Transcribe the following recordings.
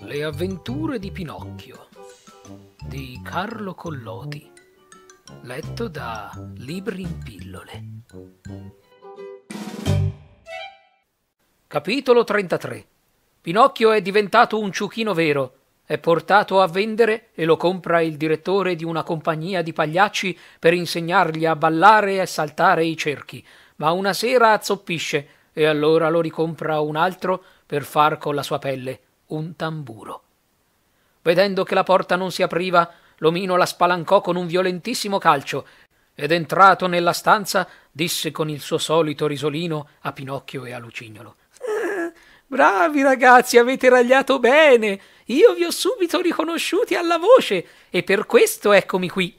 Le avventure di Pinocchio di Carlo Collodi, letto da Libri in pillole. Capitolo 33 Pinocchio è diventato un ciuchino vero è portato a vendere e lo compra il direttore di una compagnia di pagliacci per insegnargli a ballare e saltare i cerchi, ma una sera azzoppisce e allora lo ricompra un altro per far con la sua pelle un tamburo. Vedendo che la porta non si apriva, l'omino la spalancò con un violentissimo calcio ed entrato nella stanza disse con il suo solito risolino a Pinocchio e a Lucignolo. Ah, bravi ragazzi, avete ragliato bene io vi ho subito riconosciuti alla voce, e per questo eccomi qui.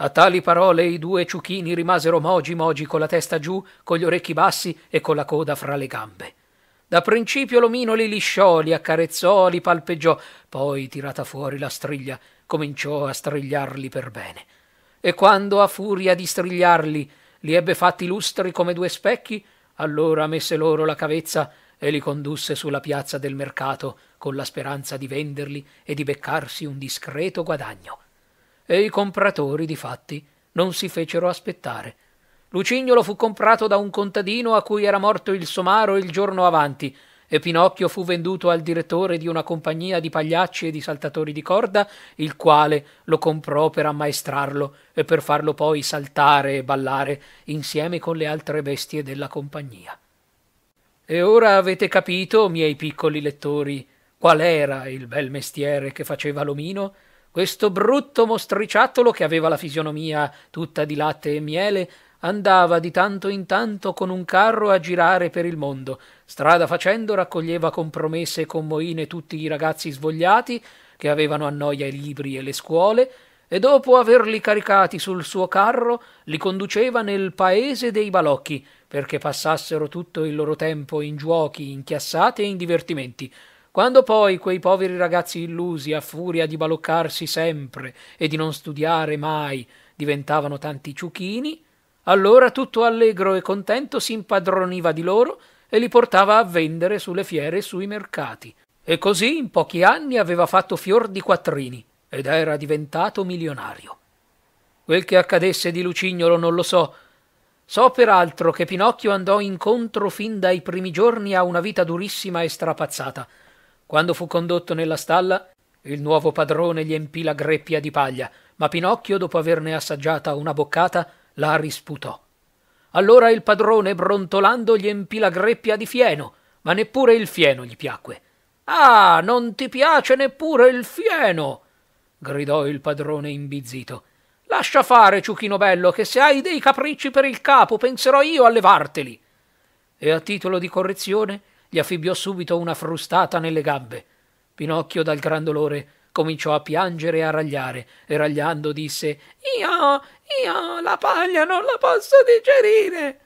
A tali parole i due ciuchini rimasero mogi mogi con la testa giù, con gli orecchi bassi e con la coda fra le gambe. Da principio l'omino li lisciò, li accarezzò, li palpeggiò, poi, tirata fuori la striglia, cominciò a strigliarli per bene. E quando a furia di strigliarli li ebbe fatti lustri come due specchi, allora messe loro la cavezza e li condusse sulla piazza del mercato con la speranza di venderli e di beccarsi un discreto guadagno. E i compratori, difatti, non si fecero aspettare. Lucignolo fu comprato da un contadino a cui era morto il somaro il giorno avanti, e Pinocchio fu venduto al direttore di una compagnia di pagliacci e di saltatori di corda, il quale lo comprò per ammaestrarlo e per farlo poi saltare e ballare insieme con le altre bestie della compagnia. E ora avete capito, miei piccoli lettori, qual era il bel mestiere che faceva l'omino? Questo brutto mostriciattolo che aveva la fisionomia tutta di latte e miele andava di tanto in tanto con un carro a girare per il mondo, strada facendo raccoglieva con promesse e con moine tutti i ragazzi svogliati che avevano a noia i libri e le scuole, e dopo averli caricati sul suo carro li conduceva nel paese dei balocchi, perché passassero tutto il loro tempo in giuochi, in chiassate e in divertimenti. Quando poi quei poveri ragazzi illusi, a furia di baloccarsi sempre e di non studiare mai, diventavano tanti ciuchini, allora tutto allegro e contento si impadroniva di loro e li portava a vendere sulle fiere e sui mercati. E così in pochi anni aveva fatto fior di quattrini ed era diventato milionario. Quel che accadesse di Lucignolo non lo so, So peraltro che Pinocchio andò incontro fin dai primi giorni a una vita durissima e strapazzata. Quando fu condotto nella stalla, il nuovo padrone gli empì la greppia di paglia, ma Pinocchio, dopo averne assaggiata una boccata, la risputò. Allora il padrone, brontolando, gli empì la greppia di fieno, ma neppure il fieno gli piacque. Ah, non ti piace neppure il fieno! gridò il padrone imbizzito. Lascia fare, Ciuchino Bello, che se hai dei capricci per il capo penserò io a levarteli. E a titolo di correzione gli affibbiò subito una frustata nelle gambe. Pinocchio, dal gran dolore, cominciò a piangere e a ragliare, e ragliando disse Io, io la paglia non la posso digerire.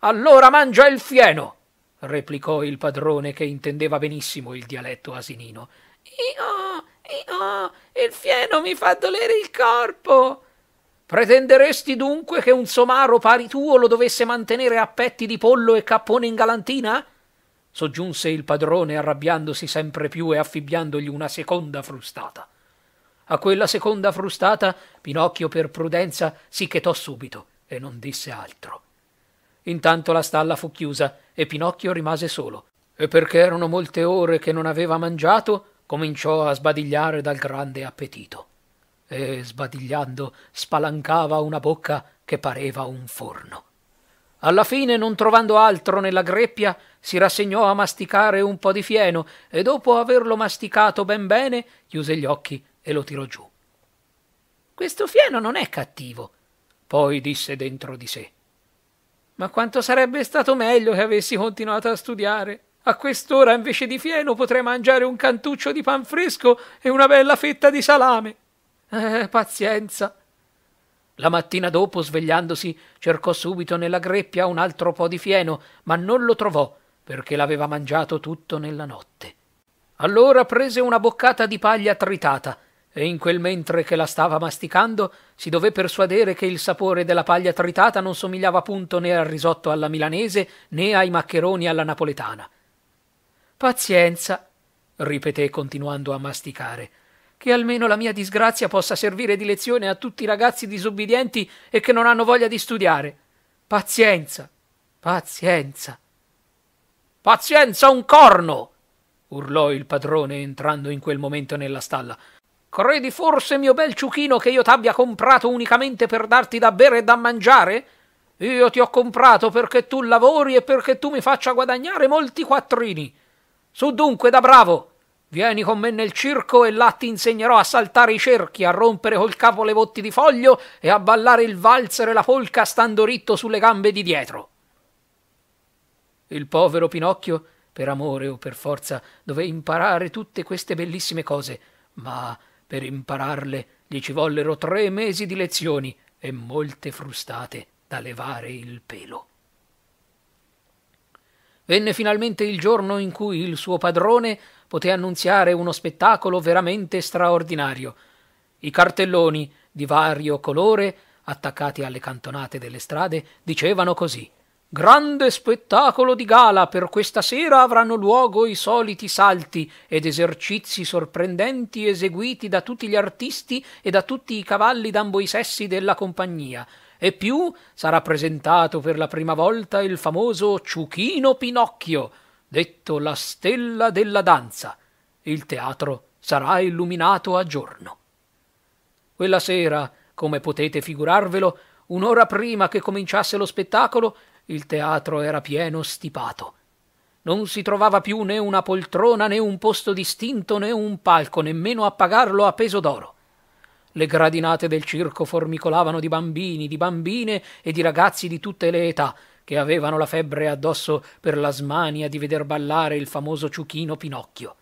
Allora mangia il fieno, replicò il padrone che intendeva benissimo il dialetto asinino. Io, No, il fieno mi fa dolere il corpo. Pretenderesti dunque che un somaro pari tuo lo dovesse mantenere a petti di pollo e cappone in galantina? soggiunse il padrone arrabbiandosi sempre più e affibbiandogli una seconda frustata. A quella seconda frustata Pinocchio per prudenza si chetò subito e non disse altro. Intanto la stalla fu chiusa e Pinocchio rimase solo. E perché erano molte ore che non aveva mangiato, cominciò a sbadigliare dal grande appetito e sbadigliando spalancava una bocca che pareva un forno. Alla fine, non trovando altro nella greppia, si rassegnò a masticare un po di fieno e dopo averlo masticato ben bene, chiuse gli occhi e lo tirò giù. Questo fieno non è cattivo, poi disse dentro di sé. Ma quanto sarebbe stato meglio che avessi continuato a studiare. A quest'ora invece di fieno potrei mangiare un cantuccio di pan fresco e una bella fetta di salame. Eh, pazienza. La mattina dopo, svegliandosi, cercò subito nella greppia un altro po' di fieno, ma non lo trovò, perché l'aveva mangiato tutto nella notte. Allora prese una boccata di paglia tritata, e in quel mentre che la stava masticando si dové persuadere che il sapore della paglia tritata non somigliava punto né al risotto alla milanese né ai maccheroni alla napoletana. Pazienza, ripeté continuando a masticare, che almeno la mia disgrazia possa servire di lezione a tutti i ragazzi disobbedienti e che non hanno voglia di studiare. Pazienza, pazienza. Pazienza un corno! urlò il padrone entrando in quel momento nella stalla. Credi forse, mio bel ciuchino, che io t'abbia comprato unicamente per darti da bere e da mangiare? Io ti ho comprato perché tu lavori e perché tu mi faccia guadagnare molti quattrini. Su dunque da bravo! Vieni con me nel circo e là ti insegnerò a saltare i cerchi, a rompere col capo le botti di foglio e a ballare il valzer e la polca stando ritto sulle gambe di dietro. Il povero Pinocchio, per amore o per forza, dové imparare tutte queste bellissime cose, ma per impararle gli ci vollero tre mesi di lezioni e molte frustate da levare il pelo. Venne finalmente il giorno in cui il suo padrone poté annunziare uno spettacolo veramente straordinario. I cartelloni, di vario colore, attaccati alle cantonate delle strade, dicevano così. Grande spettacolo di gala, per questa sera avranno luogo i soliti salti ed esercizi sorprendenti eseguiti da tutti gli artisti e da tutti i cavalli d'ambo i sessi della compagnia. E più sarà presentato per la prima volta il famoso Ciuchino Pinocchio, detto la stella della danza. Il teatro sarà illuminato a giorno. Quella sera, come potete figurarvelo, un'ora prima che cominciasse lo spettacolo, il teatro era pieno stipato. Non si trovava più né una poltrona né un posto distinto né un palco, nemmeno a pagarlo a peso d'oro. Le gradinate del circo formicolavano di bambini, di bambine e di ragazzi di tutte le età, che avevano la febbre addosso per la smania di veder ballare il famoso ciuchino Pinocchio.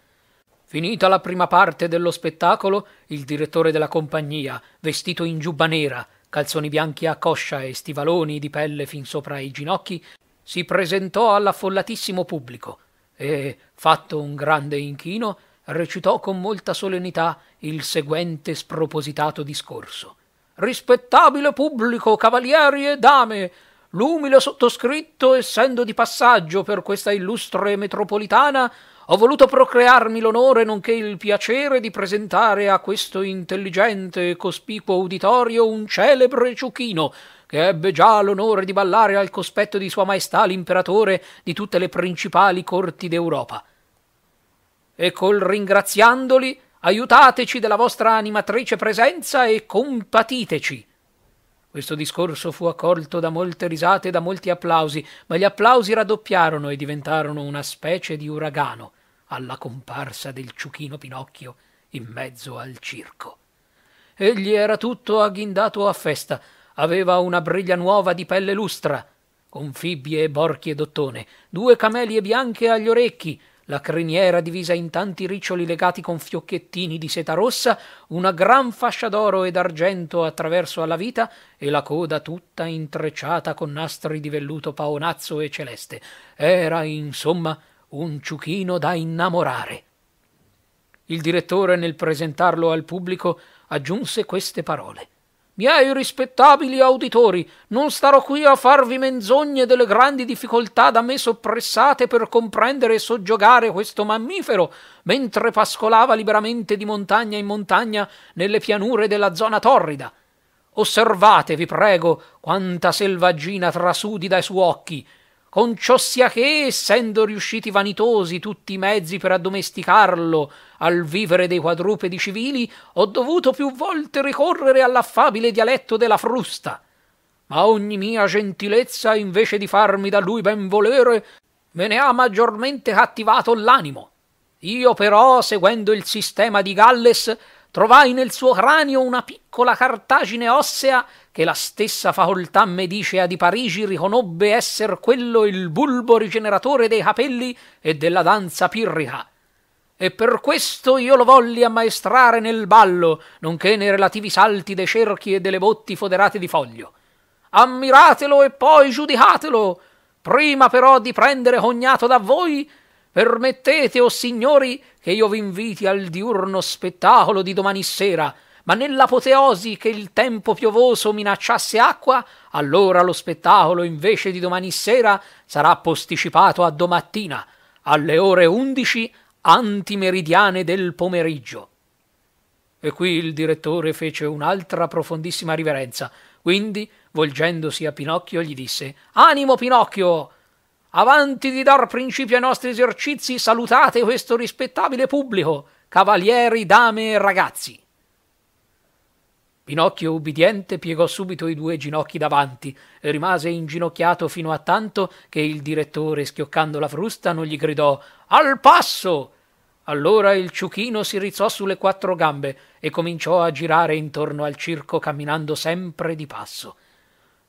Finita la prima parte dello spettacolo, il direttore della compagnia, vestito in giubba nera, calzoni bianchi a coscia e stivaloni di pelle fin sopra i ginocchi, si presentò all'affollatissimo pubblico e, fatto un grande inchino, recitò con molta solennità il seguente spropositato discorso. Rispettabile pubblico, cavalieri e dame, l'umile sottoscritto, essendo di passaggio per questa illustre metropolitana, ho voluto procrearmi l'onore nonché il piacere di presentare a questo intelligente e cospicuo uditorio un celebre ciuchino, che ebbe già l'onore di ballare al cospetto di Sua Maestà l'imperatore di tutte le principali corti d'Europa e col ringraziandoli aiutateci della vostra animatrice presenza e compatiteci. Questo discorso fu accolto da molte risate e da molti applausi, ma gli applausi raddoppiarono e diventarono una specie di uragano alla comparsa del ciuchino Pinocchio in mezzo al circo. Egli era tutto agghindato a festa, aveva una briglia nuova di pelle lustra, con fibbie e borchie d'ottone, due camelie bianche agli orecchi, la criniera divisa in tanti riccioli legati con fiocchettini di seta rossa, una gran fascia d'oro e d'argento attraverso alla vita e la coda tutta intrecciata con nastri di velluto paonazzo e celeste. Era, insomma, un ciuchino da innamorare. Il direttore, nel presentarlo al pubblico, aggiunse queste parole. Miei rispettabili auditori, non starò qui a farvi menzogne delle grandi difficoltà da me soppressate per comprendere e soggiogare questo mammifero, mentre pascolava liberamente di montagna in montagna nelle pianure della zona torrida. Osservate, vi prego, quanta selvaggina trasudi dai suoi occhi, con ciò sia che, essendo riusciti vanitosi tutti i mezzi per addomesticarlo al vivere dei quadrupedi civili, ho dovuto più volte ricorrere all'affabile dialetto della frusta. Ma ogni mia gentilezza, invece di farmi da lui ben volere, me ne ha maggiormente cattivato l'animo. Io però, seguendo il sistema di Galles, trovai nel suo cranio una piccola cartagine ossea che la stessa facoltà medicea di Parigi riconobbe esser quello il bulbo rigeneratore dei capelli e della danza pirrica. E per questo io lo volli ammaestrare nel ballo, nonché nei relativi salti dei cerchi e delle botti foderate di foglio. Ammiratelo e poi giudicatelo. Prima però di prendere cognato da voi, permettete, o oh signori, che io vi inviti al diurno spettacolo di domani sera, ma nell'apoteosi che il tempo piovoso minacciasse acqua, allora lo spettacolo invece di domani sera sarà posticipato a domattina, alle ore undici antimeridiane del pomeriggio. E qui il direttore fece un'altra profondissima riverenza, quindi, volgendosi a Pinocchio, gli disse Animo Pinocchio! Avanti di dar principio ai nostri esercizi, salutate questo rispettabile pubblico, cavalieri, dame e ragazzi. Pinocchio ubbidiente piegò subito i due ginocchi davanti e rimase inginocchiato fino a tanto che il direttore, schioccando la frusta, non gli gridò Al passo! Allora il ciuchino si rizzò sulle quattro gambe e cominciò a girare intorno al circo camminando sempre di passo.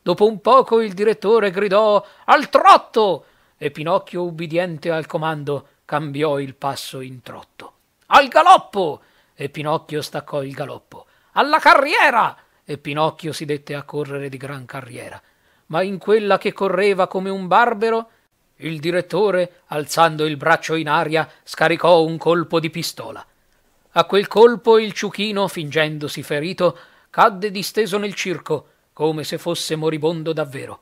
Dopo un poco il direttore gridò Al trotto! e Pinocchio, ubbidiente al comando, cambiò il passo in trotto. Al galoppo! e Pinocchio staccò il galoppo alla carriera! E Pinocchio si dette a correre di gran carriera. Ma in quella che correva come un barbero, il direttore, alzando il braccio in aria, scaricò un colpo di pistola. A quel colpo il ciuchino, fingendosi ferito, cadde disteso nel circo, come se fosse moribondo davvero.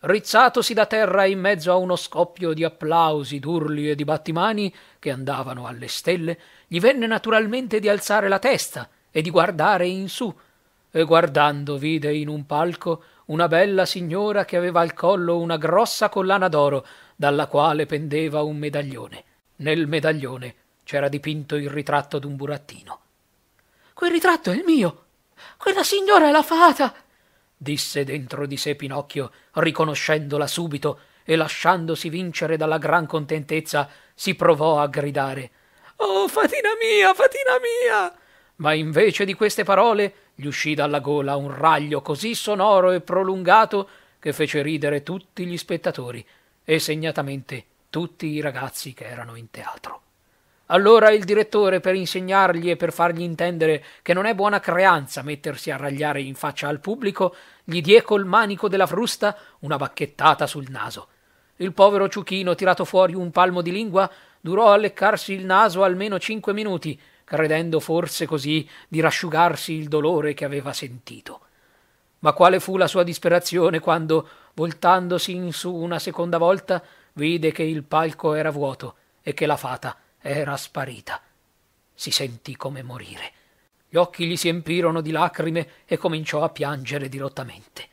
Rizzatosi da terra in mezzo a uno scoppio di applausi, d'urli e di battimani che andavano alle stelle, gli venne naturalmente di alzare la testa e di guardare in su e guardando vide in un palco una bella signora che aveva al collo una grossa collana d'oro dalla quale pendeva un medaglione nel medaglione c'era dipinto il ritratto d'un burattino quel ritratto è il mio quella signora è la fata disse dentro di sé pinocchio riconoscendola subito e lasciandosi vincere dalla gran contentezza si provò a gridare oh fatina mia fatina mia ma invece di queste parole gli uscì dalla gola un raglio così sonoro e prolungato che fece ridere tutti gli spettatori e segnatamente tutti i ragazzi che erano in teatro. Allora il direttore, per insegnargli e per fargli intendere che non è buona creanza mettersi a ragliare in faccia al pubblico, gli diè col manico della frusta una bacchettata sul naso. Il povero Ciuchino, tirato fuori un palmo di lingua, durò a leccarsi il naso almeno cinque minuti, credendo forse così di rasciugarsi il dolore che aveva sentito. Ma quale fu la sua disperazione quando, voltandosi in su una seconda volta, vide che il palco era vuoto e che la fata era sparita. Si sentì come morire. Gli occhi gli si empirono di lacrime e cominciò a piangere dirottamente.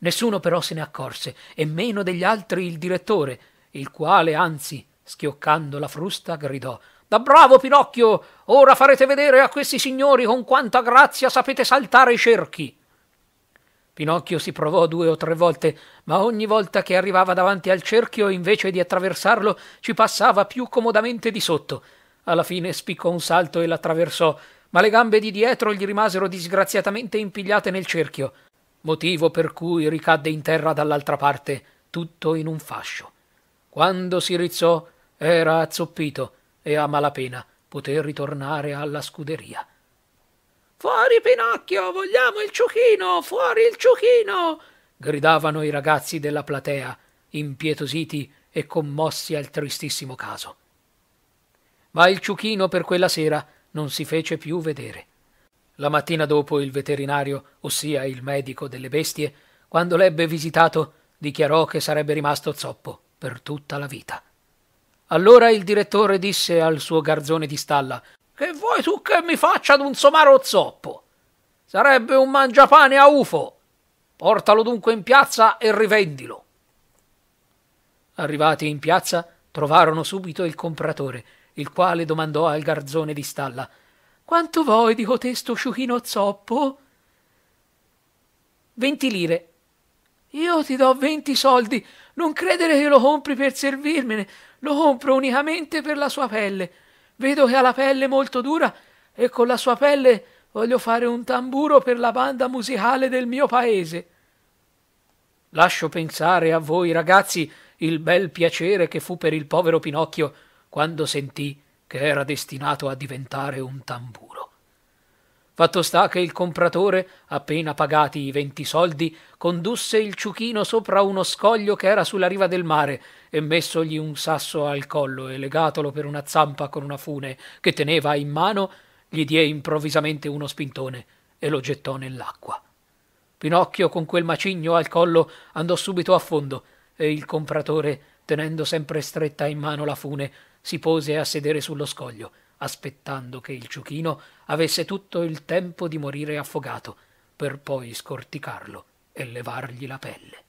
Nessuno però se ne accorse, e meno degli altri il direttore, il quale, anzi, schioccando la frusta, gridò da bravo Pinocchio, ora farete vedere a questi signori con quanta grazia sapete saltare i cerchi. Pinocchio si provò due o tre volte, ma ogni volta che arrivava davanti al cerchio, invece di attraversarlo, ci passava più comodamente di sotto. Alla fine spiccò un salto e l'attraversò, ma le gambe di dietro gli rimasero disgraziatamente impigliate nel cerchio, motivo per cui ricadde in terra dall'altra parte, tutto in un fascio. Quando si rizzò, era azzoppito e a malapena poté ritornare alla scuderia. Fuori Pinocchio, vogliamo il ciuchino, fuori il ciuchino! gridavano i ragazzi della platea, impietositi e commossi al tristissimo caso. Ma il ciuchino per quella sera non si fece più vedere. La mattina dopo il veterinario, ossia il medico delle bestie, quando l'ebbe visitato, dichiarò che sarebbe rimasto zoppo per tutta la vita. Allora il direttore disse al suo garzone di stalla Che vuoi tu che mi faccia d'un somaro zoppo? Sarebbe un mangiapane a ufo. Portalo dunque in piazza e rivendilo. Arrivati in piazza, trovarono subito il compratore, il quale domandò al garzone di stalla Quanto vuoi di cotesto sciuchino zoppo? Venti lire. Io ti do venti soldi, non credere che lo compri per servirmene, lo compro unicamente per la sua pelle. Vedo che ha la pelle molto dura e con la sua pelle voglio fare un tamburo per la banda musicale del mio paese. Lascio pensare a voi ragazzi il bel piacere che fu per il povero Pinocchio quando sentì che era destinato a diventare un tamburo. Fatto sta che il compratore, appena pagati i venti soldi, condusse il ciuchino sopra uno scoglio che era sulla riva del mare e messogli un sasso al collo e legatolo per una zampa con una fune che teneva in mano, gli diè improvvisamente uno spintone e lo gettò nell'acqua. Pinocchio, con quel macigno al collo, andò subito a fondo e il compratore, tenendo sempre stretta in mano la fune, si pose a sedere sullo scoglio aspettando che il ciuchino avesse tutto il tempo di morire affogato, per poi scorticarlo e levargli la pelle.